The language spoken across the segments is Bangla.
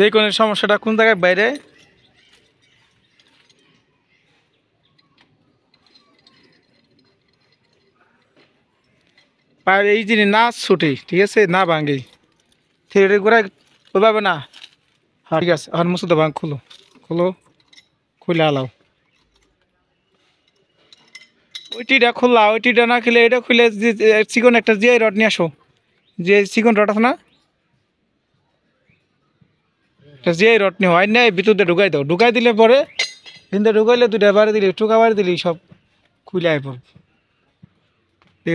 দেখুন সমস্যাটা কোন জায়গায় বাইরে এই জিনিস না ছুটি ঠিক আছে না ভাঙে থিয়েটারে ঘোরায় ওইভাবে না হ্যাঁ ঠিক আছে আর মুসুদ ভাঙ খুলো খুলো খুলে আলাও ওইটিটা খুললা ওইটিটা না খেলে এটা খুলে চিকন একটা জিয়াই রড নিয়ে আসো যে চিকন রড আছে না যেই রড নিয়ে হয় না ভিতরে ঢুকাই দাও ঢুকাই দিলে পরে ভিতরে ঢুকাইলে তুই বাড়ি দিলি টুকা বাড়ি দিলি সব খুলে আয় পড়ব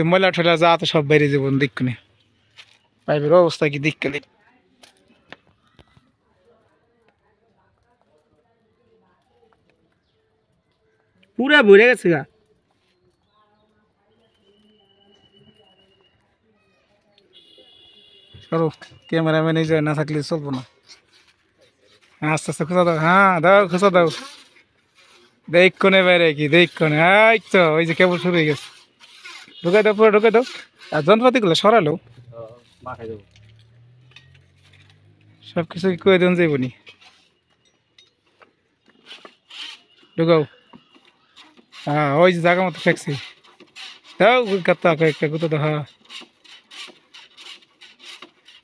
ময়লা ঠোলা যা তো সব বাইরে যাবো দেখুন পাইবের অবস্থা কি দেখতে দেখ পুরা ভরে গেছে গা সরো ক্যামেরাম্যান এই না থাকলে চলবো না হ্যাঁ, আস্তে আস্তে খোঁচা দাও হ্যাঁ দাও খোঁচা দাও দেখক্ষণে বাইরে কি দেখক্ষণে এই তো ওই যে কেবল শুরু হয়ে গেছে ঢুকে দাও পুরো ঢুকে দাও আর যন্ত্রপাতি যন্ত্রপাতিগুলো সরালো সব কিছু করে দেন যাইব নি ঢুকাও হ্যাঁ ওই যে জায়গা মতো ফেকছি দাও কাপ্তা কয়েকটা দাও হ্যাঁ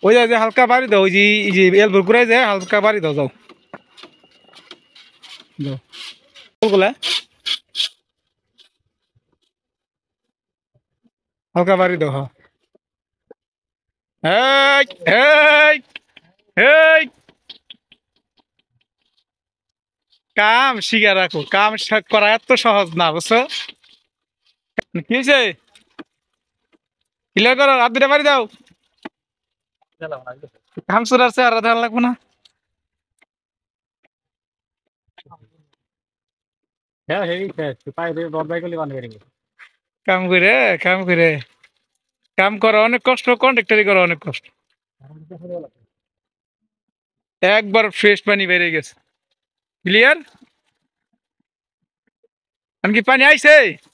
ওই যে হালকা বাড়ি দাও ওই যে এলবোর ঘুরাই যায় হালকা বাড়ি দাও যাও হালকা বাড়ি দাও হ্যাঁ। কাম শিখে রাখো কাম করা এত সহজ না বুঝছো কি হয়েছে ক্লিয়ার করো আর দুটা বাড়ি দাও কাম ঘাম চুরার আর রাধা লাগবো না হ্যাঁ, হ্যাঁ, হ্যাঁ, কাম করে কাম করে কাম করা অনেক কষ্ট কন্ট্রাক্টরি করা অনেক কষ্ট একবার ফ্রেশ পানি বেরিয়ে গেছে ক্লিয়ার আমি কি পানি আইছে